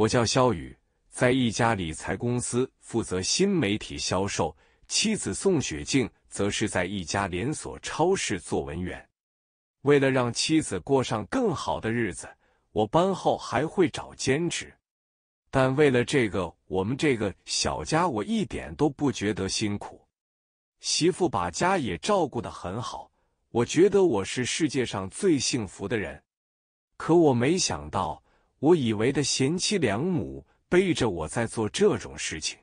我叫肖宇，在一家理财公司负责新媒体销售。妻子宋雪静则是在一家连锁超市做文员。为了让妻子过上更好的日子，我班后还会找兼职。但为了这个，我们这个小家，我一点都不觉得辛苦。媳妇把家也照顾得很好，我觉得我是世界上最幸福的人。可我没想到。我以为的贤妻良母背着我在做这种事情，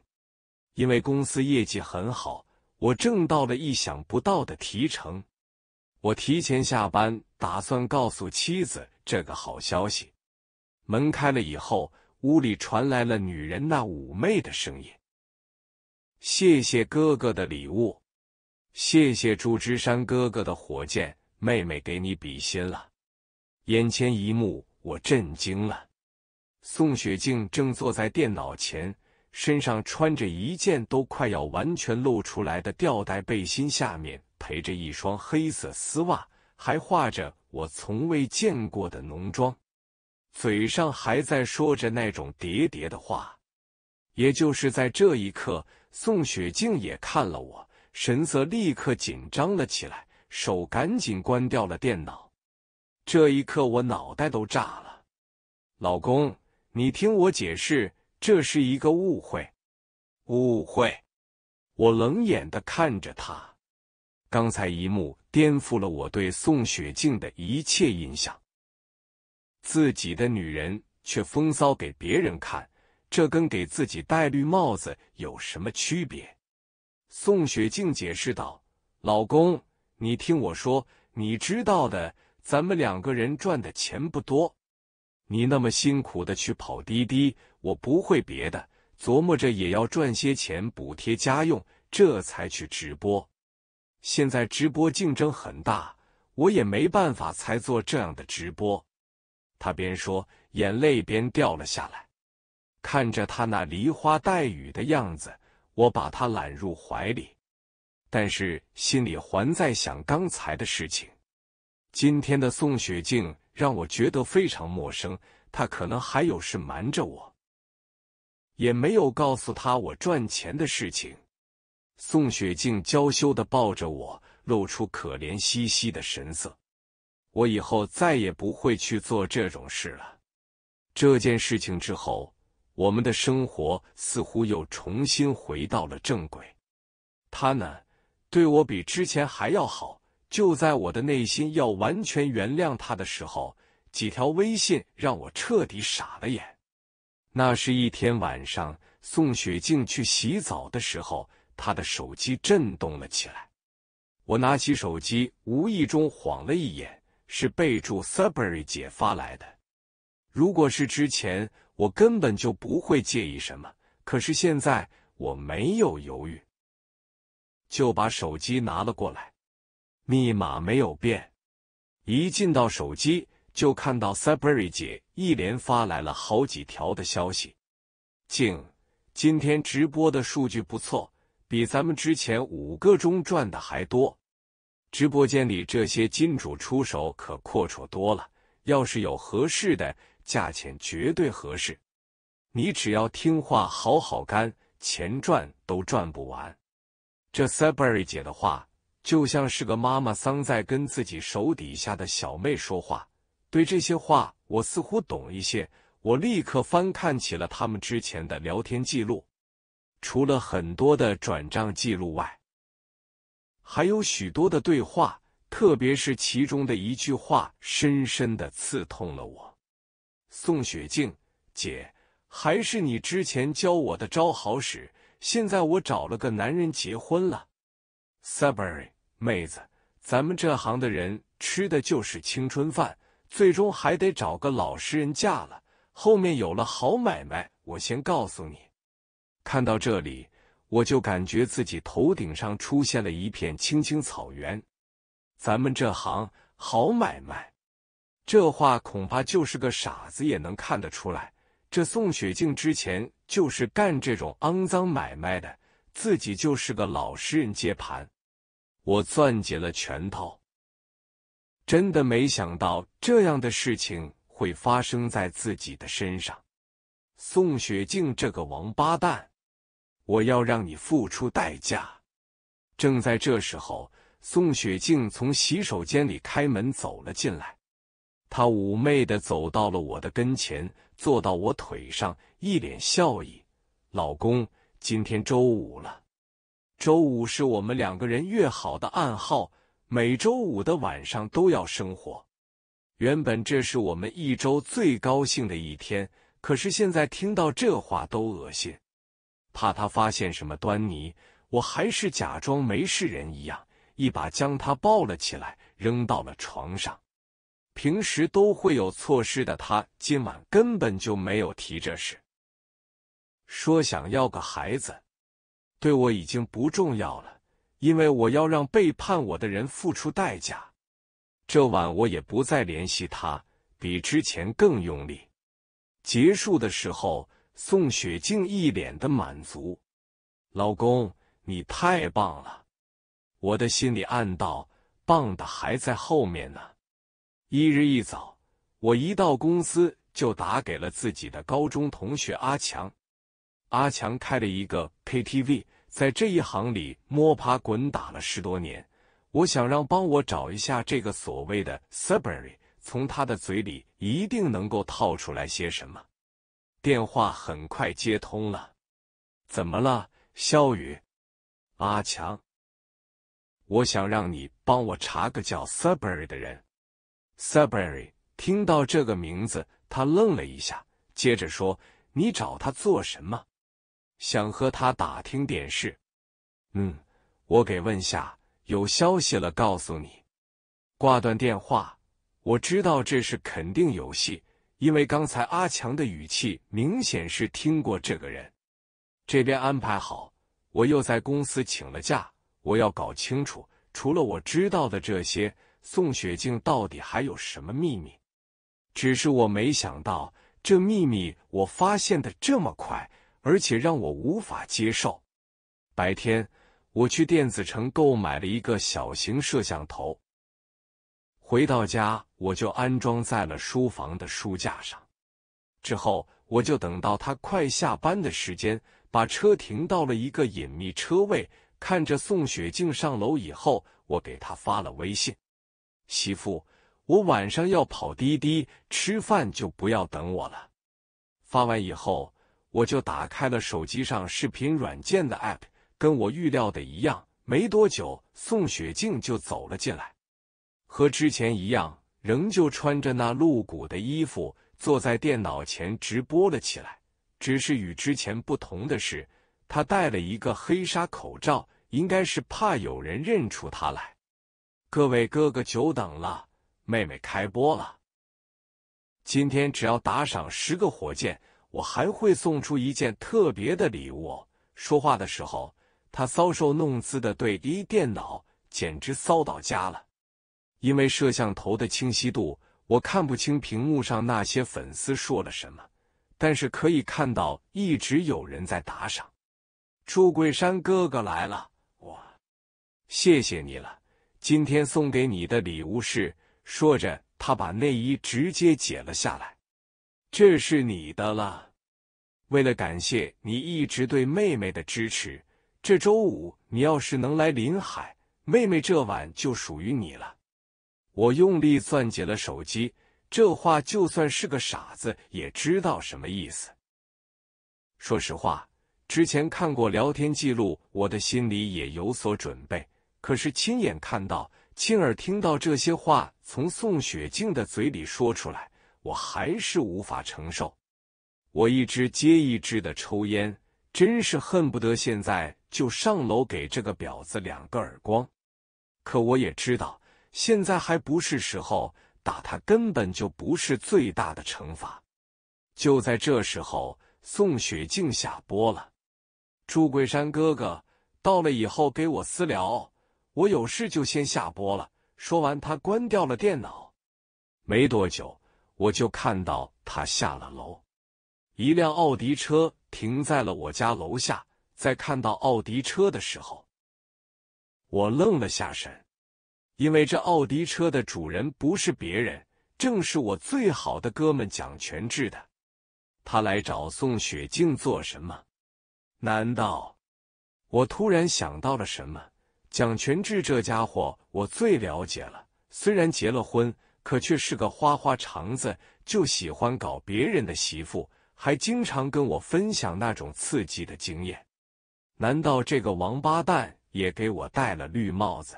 因为公司业绩很好，我挣到了意想不到的提成。我提前下班，打算告诉妻子这个好消息。门开了以后，屋里传来了女人那妩媚的声音：“谢谢哥哥的礼物，谢谢祝枝山哥哥的火箭，妹妹给你比心了。”眼前一幕，我震惊了。宋雪静正坐在电脑前，身上穿着一件都快要完全露出来的吊带背心，下面陪着一双黑色丝袜，还画着我从未见过的浓妆，嘴上还在说着那种喋喋的话。也就是在这一刻，宋雪静也看了我，神色立刻紧张了起来，手赶紧关掉了电脑。这一刻，我脑袋都炸了，老公。你听我解释，这是一个误会。误会。我冷眼的看着他，刚才一幕颠覆了我对宋雪静的一切印象。自己的女人却风骚给别人看，这跟给自己戴绿帽子有什么区别？宋雪静解释道：“老公，你听我说，你知道的，咱们两个人赚的钱不多。”你那么辛苦的去跑滴滴，我不会别的，琢磨着也要赚些钱补贴家用，这才去直播。现在直播竞争很大，我也没办法才做这样的直播。他边说，眼泪边掉了下来。看着他那梨花带雨的样子，我把他揽入怀里，但是心里还在想刚才的事情。今天的宋雪静。让我觉得非常陌生，他可能还有事瞒着我，也没有告诉他我赚钱的事情。宋雪静娇羞的抱着我，露出可怜兮兮的神色。我以后再也不会去做这种事了。这件事情之后，我们的生活似乎又重新回到了正轨。他呢，对我比之前还要好。就在我的内心要完全原谅他的时候，几条微信让我彻底傻了眼。那是一天晚上，宋雪静去洗澡的时候，她的手机震动了起来。我拿起手机，无意中晃了一眼，是备注 s u b b r y 姐”发来的。如果是之前，我根本就不会介意什么。可是现在，我没有犹豫，就把手机拿了过来。密码没有变，一进到手机就看到 s a b e r i 姐一连发来了好几条的消息。静，今天直播的数据不错，比咱们之前五个钟赚的还多。直播间里这些金主出手可阔绰多了，要是有合适的，价钱绝对合适。你只要听话，好好干，钱赚都赚不完。这 s a b e r y 姐的话。就像是个妈妈桑在跟自己手底下的小妹说话。对这些话，我似乎懂一些。我立刻翻看起了他们之前的聊天记录，除了很多的转账记录外，还有许多的对话。特别是其中的一句话，深深的刺痛了我。宋雪静姐，还是你之前教我的招好使。现在我找了个男人结婚了，Subaru。妹子，咱们这行的人吃的就是青春饭，最终还得找个老实人嫁了。后面有了好买卖，我先告诉你。看到这里，我就感觉自己头顶上出现了一片青青草原。咱们这行好买卖，这话恐怕就是个傻子也能看得出来。这宋雪静之前就是干这种肮脏买卖的，自己就是个老实人接盘。我攥紧了拳头，真的没想到这样的事情会发生在自己的身上。宋雪静这个王八蛋，我要让你付出代价！正在这时候，宋雪静从洗手间里开门走了进来，她妩媚的走到了我的跟前，坐到我腿上，一脸笑意：“老公，今天周五了。”周五是我们两个人约好的暗号，每周五的晚上都要生活。原本这是我们一周最高兴的一天，可是现在听到这话都恶心。怕他发现什么端倪，我还是假装没事人一样，一把将他抱了起来，扔到了床上。平时都会有错施的他，今晚根本就没有提这事，说想要个孩子。对我已经不重要了，因为我要让背叛我的人付出代价。这晚我也不再联系他，比之前更用力。结束的时候，宋雪静一脸的满足：“老公，你太棒了。”我的心里暗道：“棒的还在后面呢。”一日一早，我一到公司就打给了自己的高中同学阿强。阿强开了一个 KTV，在这一行里摸爬滚打了十多年。我想让帮我找一下这个所谓的 Subbury，从他的嘴里一定能够套出来些什么。电话很快接通了。怎么了，肖宇？阿强，我想让你帮我查个叫 Subbury 的人。Subbury 听到这个名字，他愣了一下，接着说：“你找他做什么？”想和他打听点事，嗯，我给问下，有消息了告诉你。挂断电话，我知道这事肯定有戏，因为刚才阿强的语气明显是听过这个人。这边安排好，我又在公司请了假，我要搞清楚，除了我知道的这些，宋雪静到底还有什么秘密？只是我没想到，这秘密我发现的这么快。而且让我无法接受。白天我去电子城购买了一个小型摄像头，回到家我就安装在了书房的书架上。之后我就等到他快下班的时间，把车停到了一个隐秘车位，看着宋雪静上楼以后，我给她发了微信：“媳妇，我晚上要跑滴滴，吃饭就不要等我了。”发完以后。我就打开了手机上视频软件的 app，跟我预料的一样，没多久，宋雪静就走了进来，和之前一样，仍旧穿着那露骨的衣服，坐在电脑前直播了起来。只是与之前不同的是，她戴了一个黑纱口罩，应该是怕有人认出她来。各位哥哥久等了，妹妹开播了，今天只要打赏十个火箭。我还会送出一件特别的礼物。说话的时候，他搔首弄姿的对一电脑，简直骚到家了。因为摄像头的清晰度，我看不清屏幕上那些粉丝说了什么，但是可以看到一直有人在打赏。祝贵山哥哥来了，哇！谢谢你了。今天送给你的礼物是说着，他把内衣直接解了下来，这是你的了。为了感谢你一直对妹妹的支持，这周五你要是能来临海，妹妹这晚就属于你了。我用力攥紧了手机，这话就算是个傻子也知道什么意思。说实话，之前看过聊天记录，我的心里也有所准备，可是亲眼看到、亲耳听到这些话从宋雪静的嘴里说出来，我还是无法承受。我一支接一支的抽烟，真是恨不得现在就上楼给这个婊子两个耳光。可我也知道，现在还不是时候，打他根本就不是最大的惩罚。就在这时候，宋雪静下播了。祝贵山哥哥到了以后给我私聊，我有事就先下播了。说完，他关掉了电脑。没多久，我就看到他下了楼。一辆奥迪车停在了我家楼下，在看到奥迪车的时候，我愣了下神，因为这奥迪车的主人不是别人，正是我最好的哥们蒋全志的。他来找宋雪静做什么？难道我突然想到了什么？蒋全志这家伙我最了解了，虽然结了婚，可却是个花花肠子，就喜欢搞别人的媳妇。还经常跟我分享那种刺激的经验，难道这个王八蛋也给我戴了绿帽子？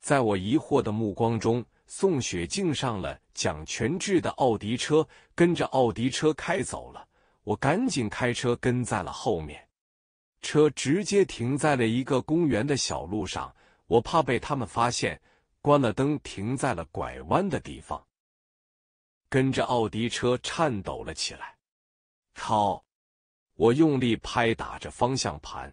在我疑惑的目光中，宋雪静上了蒋全志的奥迪车，跟着奥迪车开走了。我赶紧开车跟在了后面，车直接停在了一个公园的小路上。我怕被他们发现，关了灯，停在了拐弯的地方，跟着奥迪车颤抖了起来。操！我用力拍打着方向盘。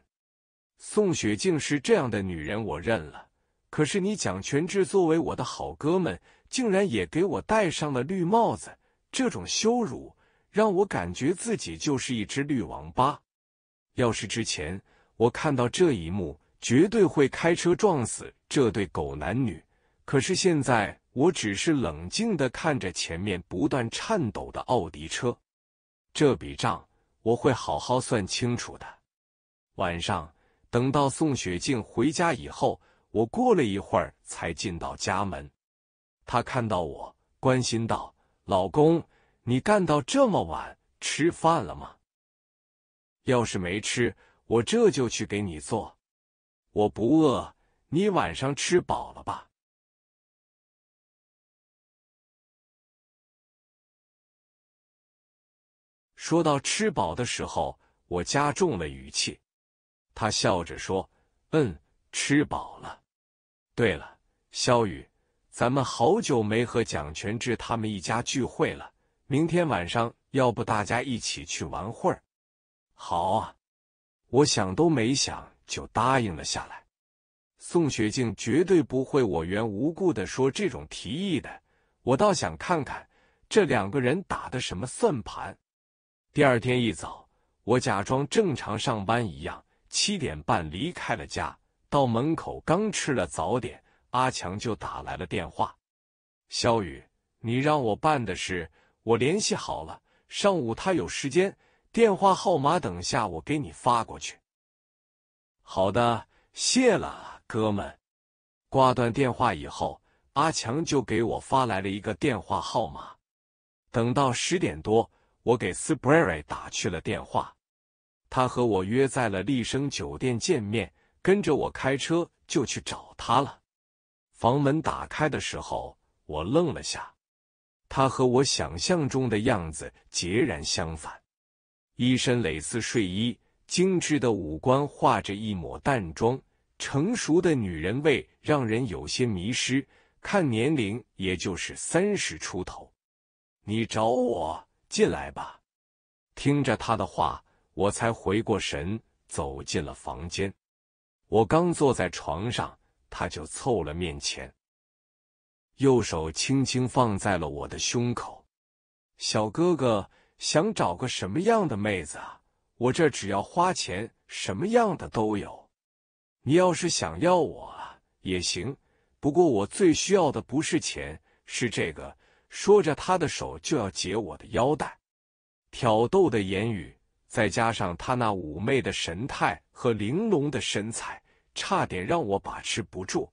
宋雪静是这样的女人，我认了。可是你蒋全志作为我的好哥们，竟然也给我戴上了绿帽子，这种羞辱让我感觉自己就是一只绿王八。要是之前我看到这一幕，绝对会开车撞死这对狗男女。可是现在，我只是冷静的看着前面不断颤抖的奥迪车。这笔账我会好好算清楚的。晚上等到宋雪静回家以后，我过了一会儿才进到家门。她看到我，关心道：“老公，你干到这么晚，吃饭了吗？要是没吃，我这就去给你做。我不饿，你晚上吃饱了吧？”说到吃饱的时候，我加重了语气。他笑着说：“嗯，吃饱了。”对了，肖宇，咱们好久没和蒋全志他们一家聚会了，明天晚上要不大家一起去玩会儿？好啊，我想都没想就答应了下来。宋雪静绝对不会无缘无故的说这种提议的，我倒想看看这两个人打的什么算盘。第二天一早，我假装正常上班一样，七点半离开了家。到门口刚吃了早点，阿强就打来了电话：“小雨，你让我办的事，我联系好了，上午他有时间。电话号码等下我给你发过去。”“好的，谢了，哥们。”挂断电话以后，阿强就给我发来了一个电话号码。等到十点多。我给斯普雷打去了电话，他和我约在了丽生酒店见面，跟着我开车就去找他了。房门打开的时候，我愣了下，他和我想象中的样子截然相反，一身蕾丝睡衣，精致的五官，画着一抹淡妆，成熟的女人味让人有些迷失。看年龄，也就是三十出头。你找我？进来吧，听着他的话，我才回过神，走进了房间。我刚坐在床上，他就凑了面前，右手轻轻放在了我的胸口。小哥哥，想找个什么样的妹子啊？我这只要花钱，什么样的都有。你要是想要我啊，也行。不过我最需要的不是钱，是这个。说着，他的手就要解我的腰带，挑逗的言语，再加上他那妩媚的神态和玲珑的身材，差点让我把持不住。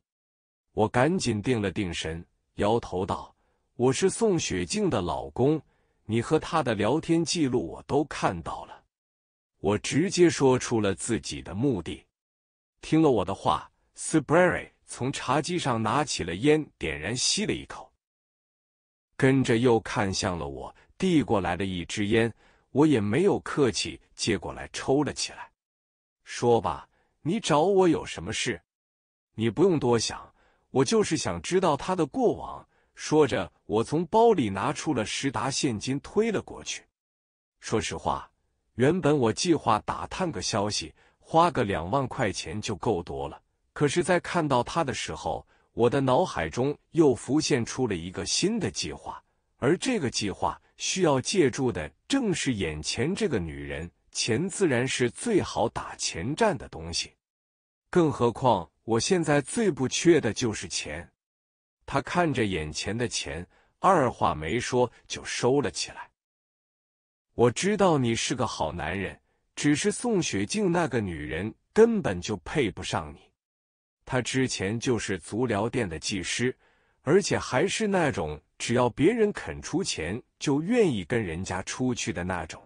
我赶紧定了定神，摇头道：“我是宋雪静的老公，你和他的聊天记录我都看到了。”我直接说出了自己的目的。听了我的话，Subarry 从茶几上拿起了烟，点燃，吸了一口。跟着又看向了我，递过来了一支烟，我也没有客气，接过来抽了起来。说吧，你找我有什么事？你不用多想，我就是想知道他的过往。说着，我从包里拿出了十沓现金，推了过去。说实话，原本我计划打探个消息，花个两万块钱就够多了。可是，在看到他的时候，我的脑海中又浮现出了一个新的计划，而这个计划需要借助的正是眼前这个女人。钱自然是最好打前站的东西，更何况我现在最不缺的就是钱。他看着眼前的钱，二话没说就收了起来。我知道你是个好男人，只是宋雪静那个女人根本就配不上你。他之前就是足疗店的技师，而且还是那种只要别人肯出钱就愿意跟人家出去的那种。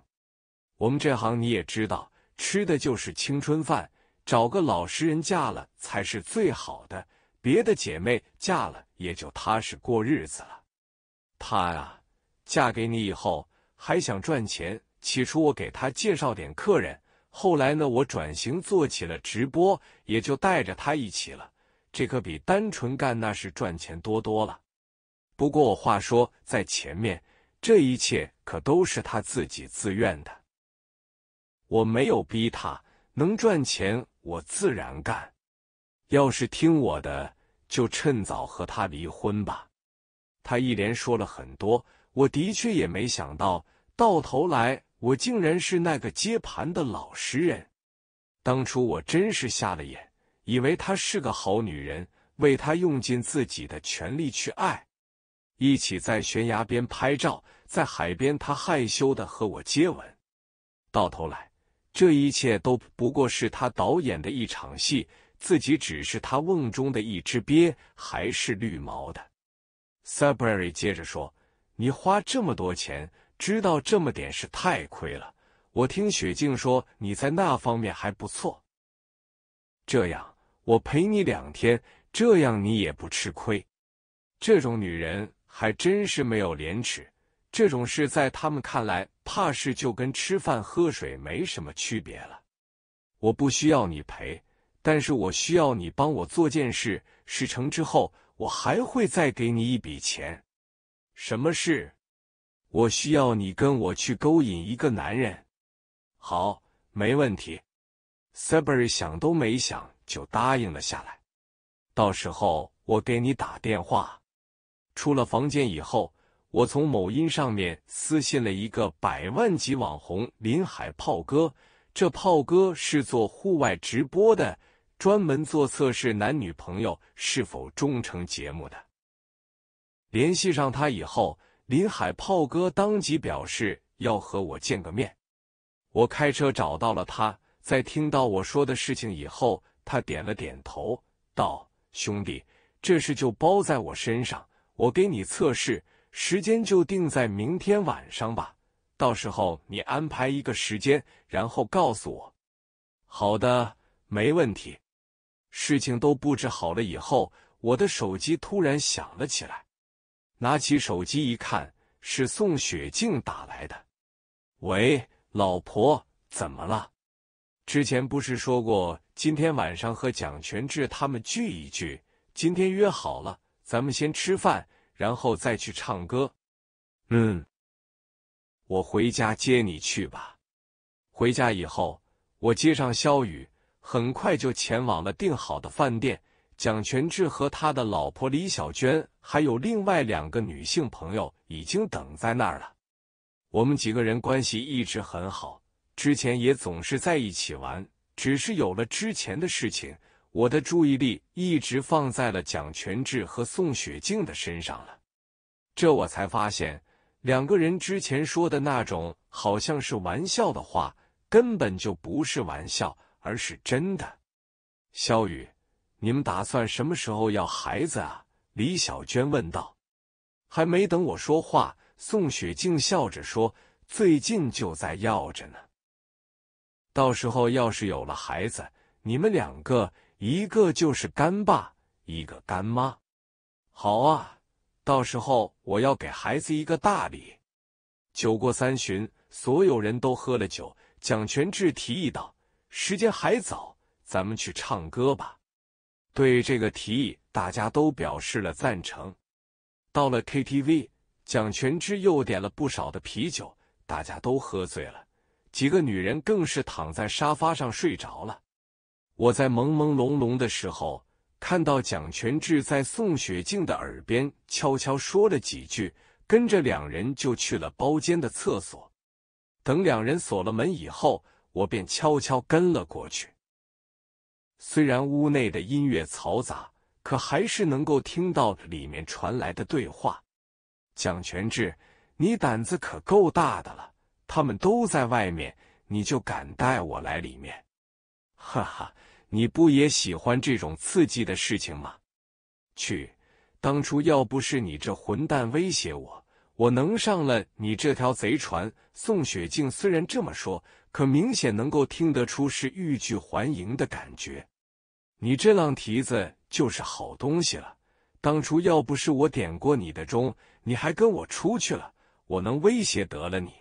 我们这行你也知道，吃的就是青春饭，找个老实人嫁了才是最好的。别的姐妹嫁了也就踏实过日子了。她呀，嫁给你以后还想赚钱。起初我给她介绍点客人。后来呢，我转型做起了直播，也就带着他一起了。这可比单纯干那事赚钱多多了。不过我话说在前面，这一切可都是他自己自愿的，我没有逼他。能赚钱我自然干，要是听我的，就趁早和他离婚吧。他一连说了很多，我的确也没想到，到头来。我竟然是那个接盘的老实人，当初我真是瞎了眼，以为她是个好女人，为她用尽自己的全力去爱。一起在悬崖边拍照，在海边，她害羞的和我接吻。到头来，这一切都不过是她导演的一场戏，自己只是她瓮中的一只鳖，还是绿毛的。s u b r a r y 接着说：“你花这么多钱。”知道这么点是太亏了。我听雪静说你在那方面还不错，这样我陪你两天，这样你也不吃亏。这种女人还真是没有廉耻，这种事在他们看来怕是就跟吃饭喝水没什么区别了。我不需要你陪，但是我需要你帮我做件事，事成之后我还会再给你一笔钱。什么事？我需要你跟我去勾引一个男人。好，没问题。s e b e r y 想都没想就答应了下来。到时候我给你打电话。出了房间以后，我从某音上面私信了一个百万级网红林海炮哥。这炮哥是做户外直播的，专门做测试男女朋友是否忠诚节目的。联系上他以后。林海炮哥当即表示要和我见个面，我开车找到了他，在听到我说的事情以后，他点了点头，道：“兄弟，这事就包在我身上，我给你测试，时间就定在明天晚上吧。到时候你安排一个时间，然后告诉我。”“好的，没问题。”事情都布置好了以后，我的手机突然响了起来。拿起手机一看，是宋雪静打来的。喂，老婆，怎么了？之前不是说过今天晚上和蒋全志他们聚一聚？今天约好了，咱们先吃饭，然后再去唱歌。嗯，我回家接你去吧。回家以后，我接上肖雨，很快就前往了订好的饭店。蒋全志和他的老婆李小娟，还有另外两个女性朋友已经等在那儿了。我们几个人关系一直很好，之前也总是在一起玩。只是有了之前的事情，我的注意力一直放在了蒋全志和宋雪静的身上了。这我才发现，两个人之前说的那种好像是玩笑的话，根本就不是玩笑，而是真的。肖雨。你们打算什么时候要孩子啊？李小娟问道。还没等我说话，宋雪静笑着说：“最近就在要着呢。到时候要是有了孩子，你们两个一个就是干爸，一个干妈。好啊，到时候我要给孩子一个大礼。”酒过三巡，所有人都喝了酒。蒋全志提议道：“时间还早，咱们去唱歌吧。”对这个提议，大家都表示了赞成。到了 KTV，蒋全志又点了不少的啤酒，大家都喝醉了，几个女人更是躺在沙发上睡着了。我在朦朦胧胧的时候，看到蒋全志在宋雪静的耳边悄悄说了几句，跟着两人就去了包间的厕所。等两人锁了门以后，我便悄悄跟了过去。虽然屋内的音乐嘈杂，可还是能够听到里面传来的对话。蒋全志，你胆子可够大的了！他们都在外面，你就敢带我来里面？哈哈，你不也喜欢这种刺激的事情吗？去，当初要不是你这混蛋威胁我，我能上了你这条贼船？宋雪静虽然这么说，可明显能够听得出是欲拒还迎的感觉。你这浪蹄子就是好东西了。当初要不是我点过你的钟，你还跟我出去了，我能威胁得了你？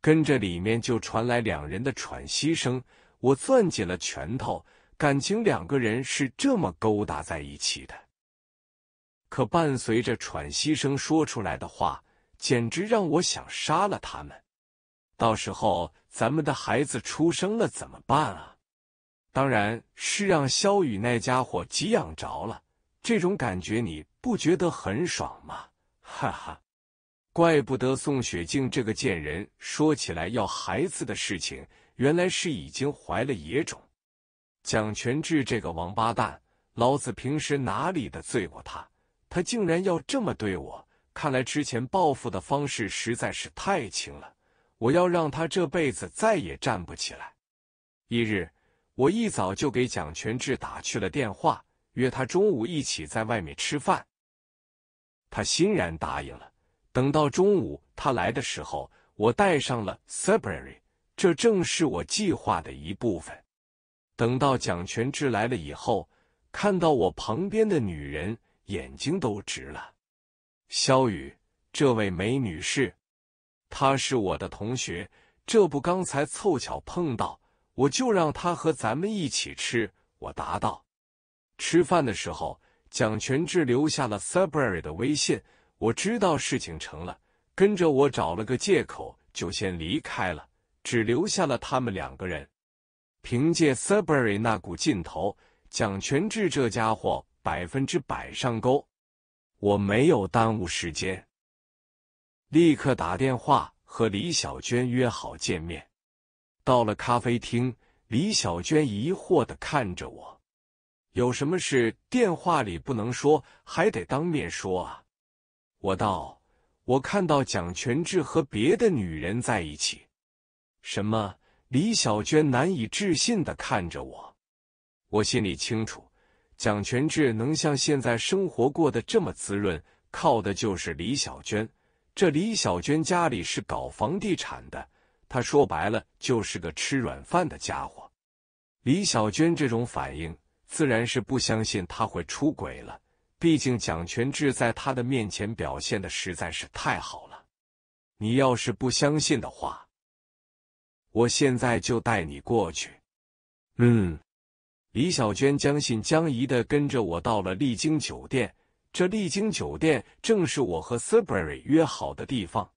跟着里面就传来两人的喘息声，我攥紧了拳头，感情两个人是这么勾搭在一起的。可伴随着喘息声说出来的话，简直让我想杀了他们。到时候咱们的孩子出生了怎么办啊？当然是让萧雨那家伙给养着了，这种感觉你不觉得很爽吗？哈哈，怪不得宋雪静这个贱人说起来要孩子的事情，原来是已经怀了野种。蒋全志这个王八蛋，老子平时哪里的罪过他？他竟然要这么对我！看来之前报复的方式实在是太轻了，我要让他这辈子再也站不起来。一日。我一早就给蒋全志打去了电话，约他中午一起在外面吃饭。他欣然答应了。等到中午他来的时候，我带上了 s u b r y 这正是我计划的一部分。等到蒋全志来了以后，看到我旁边的女人，眼睛都直了。肖雨，这位美女士，她是我的同学，这不刚才凑巧碰到。我就让他和咱们一起吃，我答道。吃饭的时候，蒋全志留下了塞 r 尔的微信，我知道事情成了，跟着我找了个借口就先离开了，只留下了他们两个人。凭借塞 r 尔那股劲头，蒋全志这家伙百分之百上钩。我没有耽误时间，立刻打电话和李小娟约好见面。到了咖啡厅，李小娟疑惑的看着我：“有什么事电话里不能说，还得当面说啊？”我道：“我看到蒋全志和别的女人在一起。”什么？李小娟难以置信的看着我。我心里清楚，蒋全志能像现在生活过得这么滋润，靠的就是李小娟。这李小娟家里是搞房地产的。他说白了就是个吃软饭的家伙。李小娟这种反应自然是不相信他会出轨了，毕竟蒋全志在他的面前表现的实在是太好了。你要是不相信的话，我现在就带你过去。嗯，李小娟将信将疑的跟着我到了丽晶酒店。这丽晶酒店正是我和 i r b e r y 约好的地方。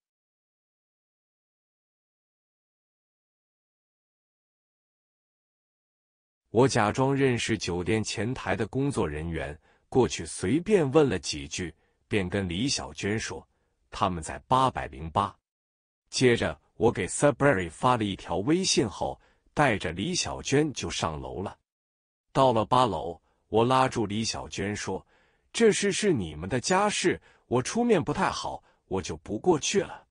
我假装认识酒店前台的工作人员，过去随便问了几句，便跟李小娟说他们在八百零八。接着，我给 Subbury 发了一条微信后，带着李小娟就上楼了。到了八楼，我拉住李小娟说：“这事是你们的家事，我出面不太好，我就不过去了。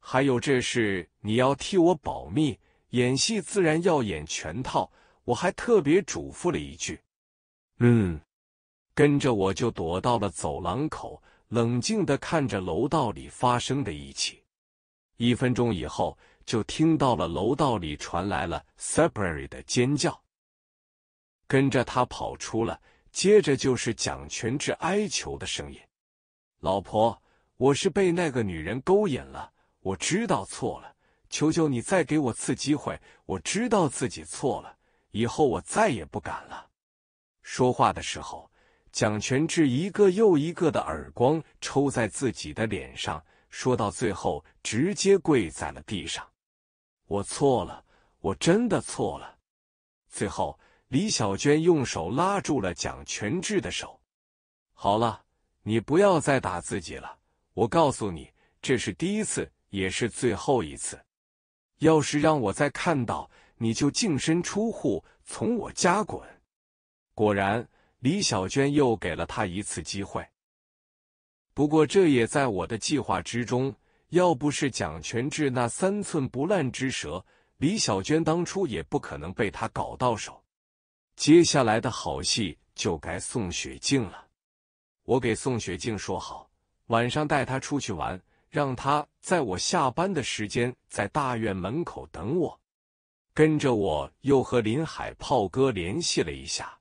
还有，这事你要替我保密。演戏自然要演全套。”我还特别嘱咐了一句：“嗯。”跟着我就躲到了走廊口，冷静的看着楼道里发生的一切。一分钟以后，就听到了楼道里传来了 Separate 的尖叫，跟着他跑出了。接着就是蒋全志哀求的声音：“老婆，我是被那个女人勾引了，我知道错了，求求你再给我次机会，我知道自己错了。”以后我再也不敢了。说话的时候，蒋全志一个又一个的耳光抽在自己的脸上，说到最后，直接跪在了地上。我错了，我真的错了。最后，李小娟用手拉住了蒋全志的手。好了，你不要再打自己了。我告诉你，这是第一次，也是最后一次。要是让我再看到。你就净身出户，从我家滚！果然，李小娟又给了他一次机会。不过，这也在我的计划之中。要不是蒋全志那三寸不烂之舌，李小娟当初也不可能被他搞到手。接下来的好戏就该宋雪静了。我给宋雪静说好，晚上带她出去玩，让她在我下班的时间在大院门口等我。跟着我又和林海炮哥联系了一下，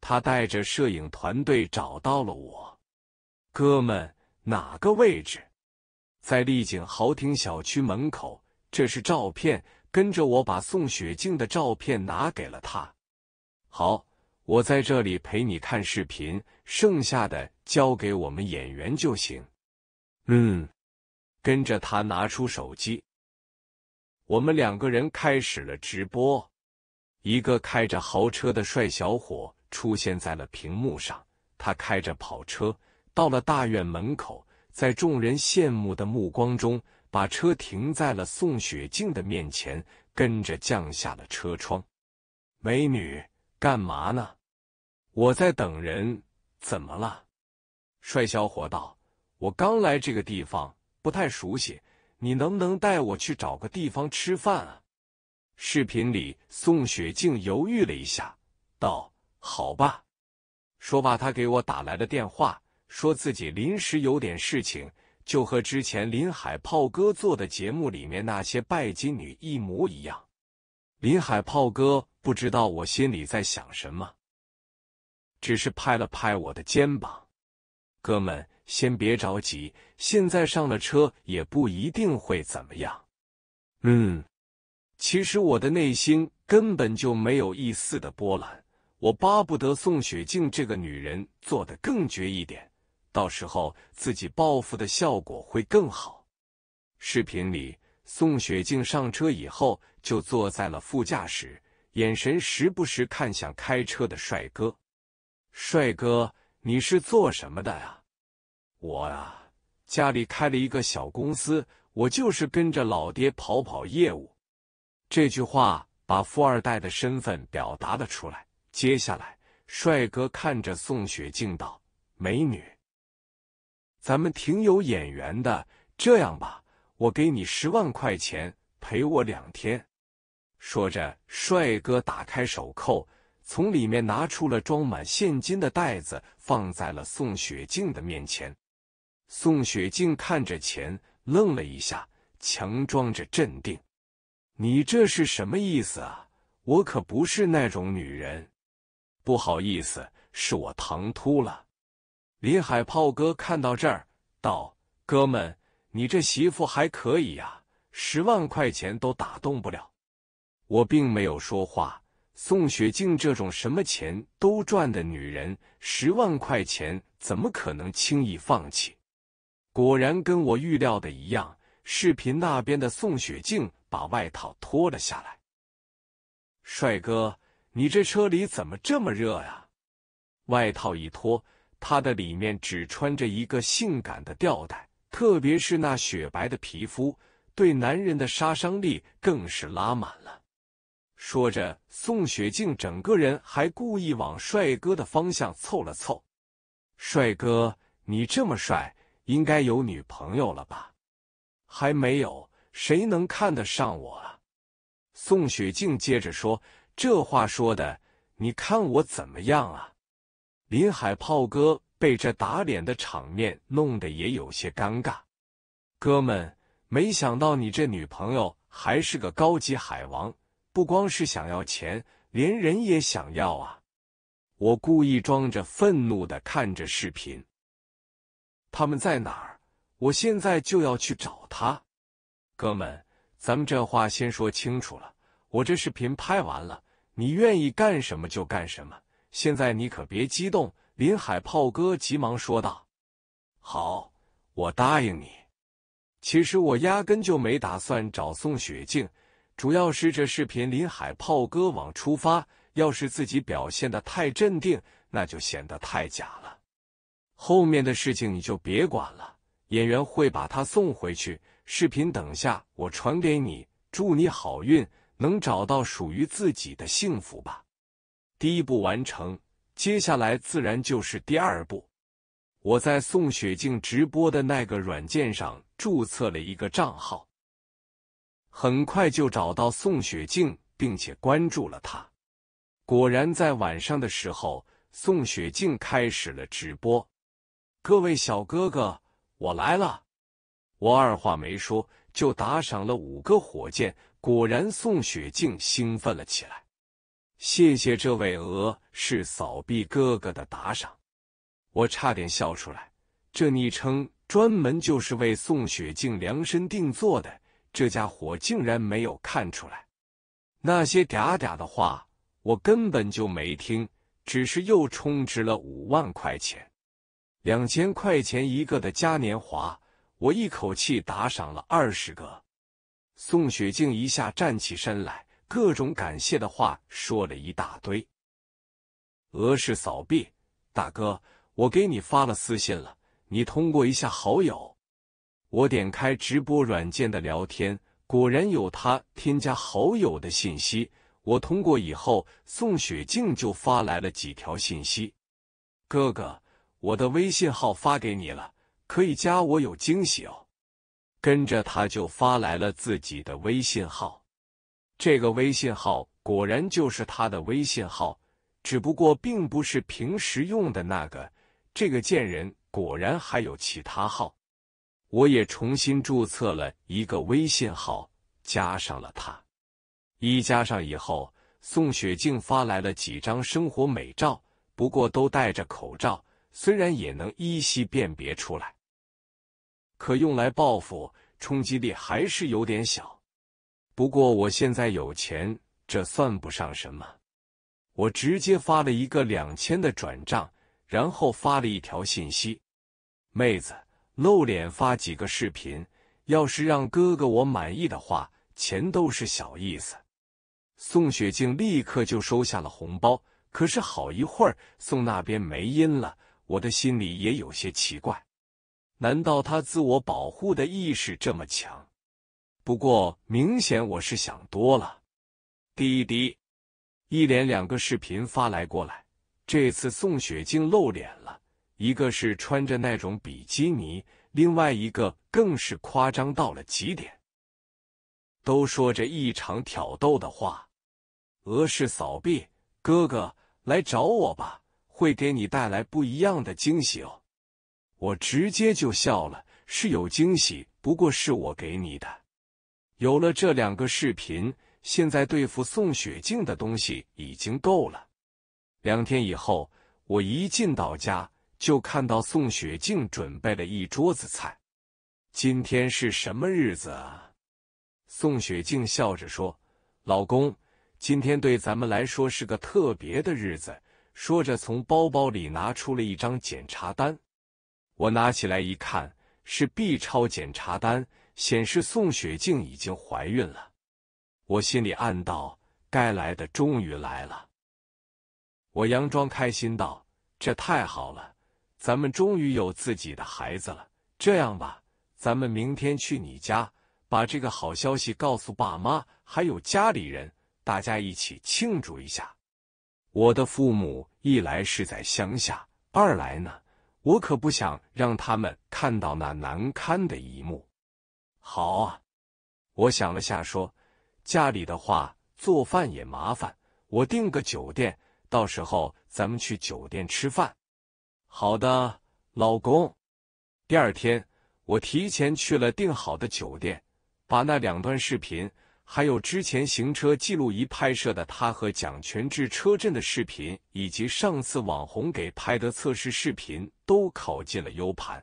他带着摄影团队找到了我。哥们，哪个位置？在丽景豪庭小区门口。这是照片。跟着我把宋雪静的照片拿给了他。好，我在这里陪你看视频，剩下的交给我们演员就行。嗯，跟着他拿出手机。我们两个人开始了直播，一个开着豪车的帅小伙出现在了屏幕上。他开着跑车到了大院门口，在众人羡慕的目光中，把车停在了宋雪静的面前，跟着降下了车窗。美女，干嘛呢？我在等人。怎么了？帅小伙道：“我刚来这个地方，不太熟悉。”你能不能带我去找个地方吃饭啊？视频里，宋雪静犹豫了一下，道：“好吧。”说罢，她给我打来了电话，说自己临时有点事情，就和之前林海炮哥做的节目里面那些拜金女一模一样。林海炮哥不知道我心里在想什么，只是拍了拍我的肩膀：“哥们。”先别着急，现在上了车也不一定会怎么样。嗯，其实我的内心根本就没有一丝的波澜，我巴不得宋雪静这个女人做的更绝一点，到时候自己报复的效果会更好。视频里，宋雪静上车以后就坐在了副驾驶，眼神时不时看向开车的帅哥。帅哥，你是做什么的啊？我啊，家里开了一个小公司，我就是跟着老爹跑跑业务。这句话把富二代的身份表达了出来。接下来，帅哥看着宋雪静道：“美女，咱们挺有眼缘的。这样吧，我给你十万块钱，陪我两天。”说着，帅哥打开手扣，从里面拿出了装满现金的袋子，放在了宋雪静的面前。宋雪静看着钱，愣了一下，强装着镇定：“你这是什么意思啊？我可不是那种女人。不好意思，是我唐突了。”林海炮哥看到这儿，道：“哥们，你这媳妇还可以啊，十万块钱都打动不了。”我并没有说话。宋雪静这种什么钱都赚的女人，十万块钱怎么可能轻易放弃？果然跟我预料的一样，视频那边的宋雪静把外套脱了下来。帅哥，你这车里怎么这么热呀？外套一脱，她的里面只穿着一个性感的吊带，特别是那雪白的皮肤，对男人的杀伤力更是拉满了。说着，宋雪静整个人还故意往帅哥的方向凑了凑。帅哥，你这么帅。应该有女朋友了吧？还没有，谁能看得上我啊？宋雪静接着说：“这话说的，你看我怎么样啊？”林海炮哥被这打脸的场面弄得也有些尴尬。哥们，没想到你这女朋友还是个高级海王，不光是想要钱，连人也想要啊！我故意装着愤怒的看着视频。他们在哪儿？我现在就要去找他。哥们，咱们这话先说清楚了。我这视频拍完了，你愿意干什么就干什么。现在你可别激动。林海炮哥急忙说道：“好，我答应你。其实我压根就没打算找宋雪静，主要是这视频林海炮哥往出发，要是自己表现的太镇定，那就显得太假了。”后面的事情你就别管了，演员会把他送回去。视频等下我传给你。祝你好运，能找到属于自己的幸福吧。第一步完成，接下来自然就是第二步。我在宋雪静直播的那个软件上注册了一个账号，很快就找到宋雪静，并且关注了她。果然，在晚上的时候，宋雪静开始了直播。各位小哥哥，我来了！我二话没说就打赏了五个火箭，果然宋雪静兴奋了起来。谢谢这位鹅是扫币哥哥的打赏，我差点笑出来。这昵称专门就是为宋雪静量身定做的，这家伙竟然没有看出来。那些嗲嗲的话我根本就没听，只是又充值了五万块钱。两千块钱一个的嘉年华，我一口气打赏了二十个。宋雪静一下站起身来，各种感谢的话说了一大堆。俄式扫地，大哥，我给你发了私信了，你通过一下好友。我点开直播软件的聊天，果然有他添加好友的信息。我通过以后，宋雪静就发来了几条信息：“哥哥。”我的微信号发给你了，可以加我，有惊喜哦。跟着他就发来了自己的微信号，这个微信号果然就是他的微信号，只不过并不是平时用的那个。这个贱人果然还有其他号，我也重新注册了一个微信号，加上了他。一加上以后，宋雪静发来了几张生活美照，不过都戴着口罩。虽然也能依稀辨别出来，可用来报复冲击力还是有点小。不过我现在有钱，这算不上什么。我直接发了一个两千的转账，然后发了一条信息：“妹子，露脸发几个视频，要是让哥哥我满意的话，钱都是小意思。”宋雪静立刻就收下了红包，可是好一会儿，宋那边没音了。我的心里也有些奇怪，难道他自我保护的意识这么强？不过明显我是想多了。滴滴，一连两个视频发来过来，这次宋雪静露脸了，一个是穿着那种比基尼，另外一个更是夸张到了极点，都说着异常挑逗的话。俄式扫地，哥哥来找我吧。会给你带来不一样的惊喜哦！我直接就笑了，是有惊喜，不过是我给你的。有了这两个视频，现在对付宋雪静的东西已经够了。两天以后，我一进到家，就看到宋雪静准备了一桌子菜。今天是什么日子啊？宋雪静笑着说：“老公，今天对咱们来说是个特别的日子。”说着，从包包里拿出了一张检查单。我拿起来一看，是 B 超检查单，显示宋雪静已经怀孕了。我心里暗道：“该来的终于来了。”我佯装开心道：“这太好了，咱们终于有自己的孩子了。这样吧，咱们明天去你家，把这个好消息告诉爸妈，还有家里人，大家一起庆祝一下。”我的父母一来是在乡下，二来呢，我可不想让他们看到那难堪的一幕。好啊，我想了下，说家里的话做饭也麻烦，我订个酒店，到时候咱们去酒店吃饭。好的，老公。第二天，我提前去了订好的酒店，把那两段视频。还有之前行车记录仪拍摄的他和蒋全志车震的视频，以及上次网红给拍的测试视频，都拷进了 U 盘，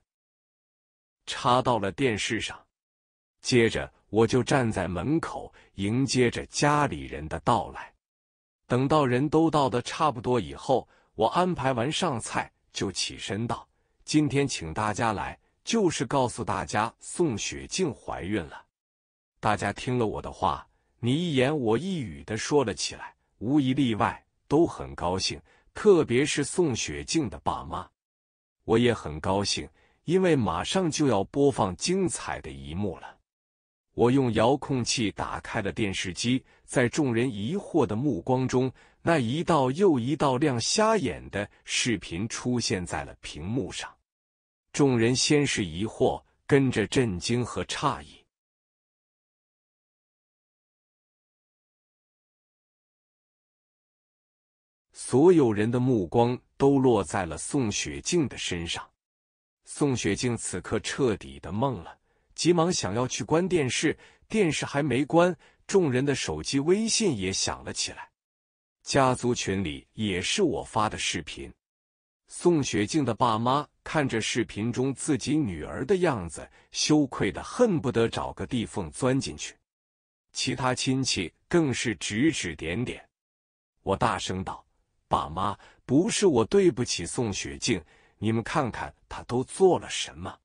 插到了电视上。接着我就站在门口迎接着家里人的到来。等到人都到的差不多以后，我安排完上菜就起身道：“今天请大家来，就是告诉大家宋雪静怀孕了。”大家听了我的话，你一言我一语的说了起来，无一例外都很高兴。特别是宋雪静的爸妈，我也很高兴，因为马上就要播放精彩的一幕了。我用遥控器打开了电视机，在众人疑惑的目光中，那一道又一道亮瞎眼的视频出现在了屏幕上。众人先是疑惑，跟着震惊和诧异。所有人的目光都落在了宋雪静的身上。宋雪静此刻彻底的懵了，急忙想要去关电视，电视还没关，众人的手机微信也响了起来。家族群里也是我发的视频。宋雪静的爸妈看着视频中自己女儿的样子，羞愧的恨不得找个地缝钻进去。其他亲戚更是指指点点。我大声道。爸妈，不是我对不起宋雪静，你们看看她都做了什么，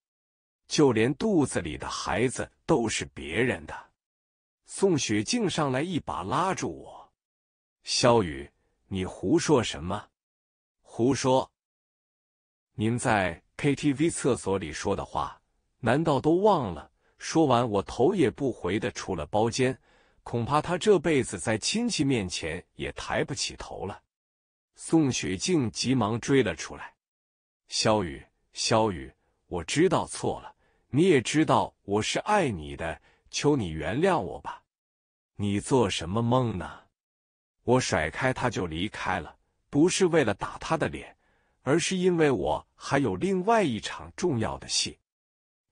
就连肚子里的孩子都是别人的。宋雪静上来一把拉住我：“肖雨，你胡说什么？胡说！您在 KTV 厕所里说的话，难道都忘了？”说完，我头也不回的出了包间，恐怕他这辈子在亲戚面前也抬不起头了。宋雪静急忙追了出来：“萧雨，萧雨，我知道错了，你也知道我是爱你的，求你原谅我吧。”“你做什么梦呢？”我甩开他就离开了，不是为了打他的脸，而是因为我还有另外一场重要的戏。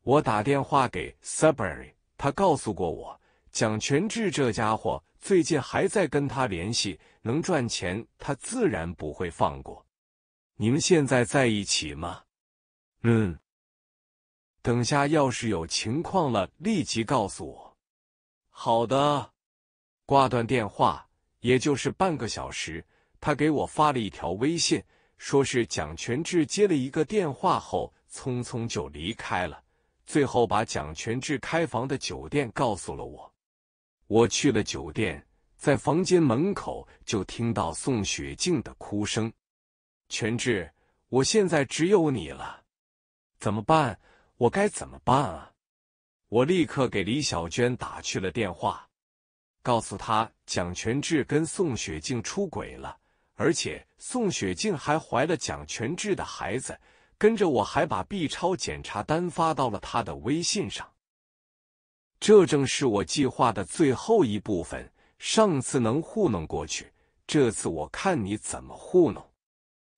我打电话给 Subbury，他告诉过我，蒋全志这家伙。最近还在跟他联系，能赚钱他自然不会放过。你们现在在一起吗？嗯。等下要是有情况了，立即告诉我。好的。挂断电话，也就是半个小时，他给我发了一条微信，说是蒋全志接了一个电话后，匆匆就离开了，最后把蒋全志开房的酒店告诉了我。我去了酒店，在房间门口就听到宋雪静的哭声。全志，我现在只有你了，怎么办？我该怎么办啊？我立刻给李小娟打去了电话，告诉她蒋全志跟宋雪静出轨了，而且宋雪静还怀了蒋全志的孩子。跟着我还把 B 超检查单发到了她的微信上。这正是我计划的最后一部分。上次能糊弄过去，这次我看你怎么糊弄。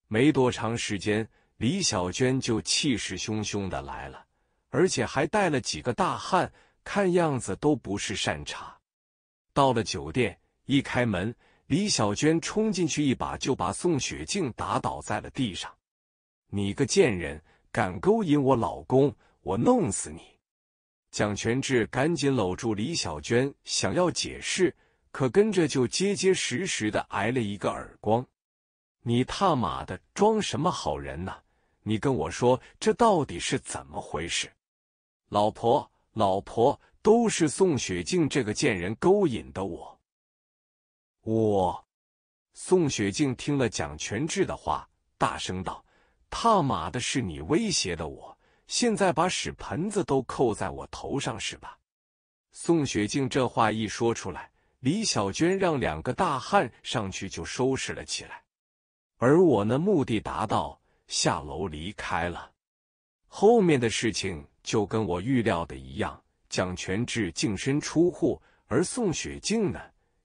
没多长时间，李小娟就气势汹汹的来了，而且还带了几个大汉，看样子都不是善茬。到了酒店，一开门，李小娟冲进去，一把就把宋雪静打倒在了地上。“你个贱人，敢勾引我老公，我弄死你！”蒋全志赶紧搂住李小娟，想要解释，可跟着就结结实实的挨了一个耳光。“你他妈的装什么好人呢？你跟我说这到底是怎么回事？”“老婆，老婆，都是宋雪静这个贱人勾引的我。”“我。”宋雪静听了蒋全志的话，大声道：“他妈的是你威胁的我。”现在把屎盆子都扣在我头上是吧？宋雪静这话一说出来，李小娟让两个大汉上去就收拾了起来。而我呢，目的达到，下楼离开了。后面的事情就跟我预料的一样，蒋全志净身出户，而宋雪静呢，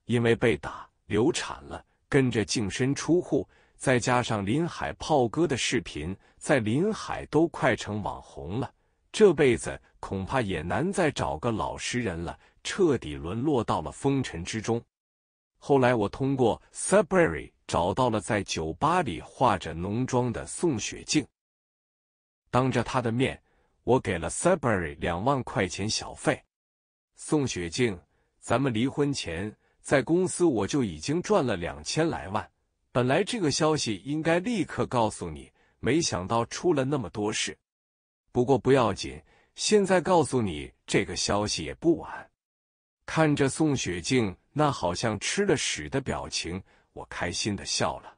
因为被打流产了，跟着净身出户。再加上林海炮哥的视频，在林海都快成网红了。这辈子恐怕也难再找个老实人了，彻底沦落到了风尘之中。后来我通过 Subbury 找到了在酒吧里化着浓妆的宋雪静，当着他的面，我给了 Subbury 两万块钱小费。宋雪静，咱们离婚前，在公司我就已经赚了两千来万。本来这个消息应该立刻告诉你，没想到出了那么多事。不过不要紧，现在告诉你这个消息也不晚。看着宋雪静那好像吃了屎的表情，我开心的笑了。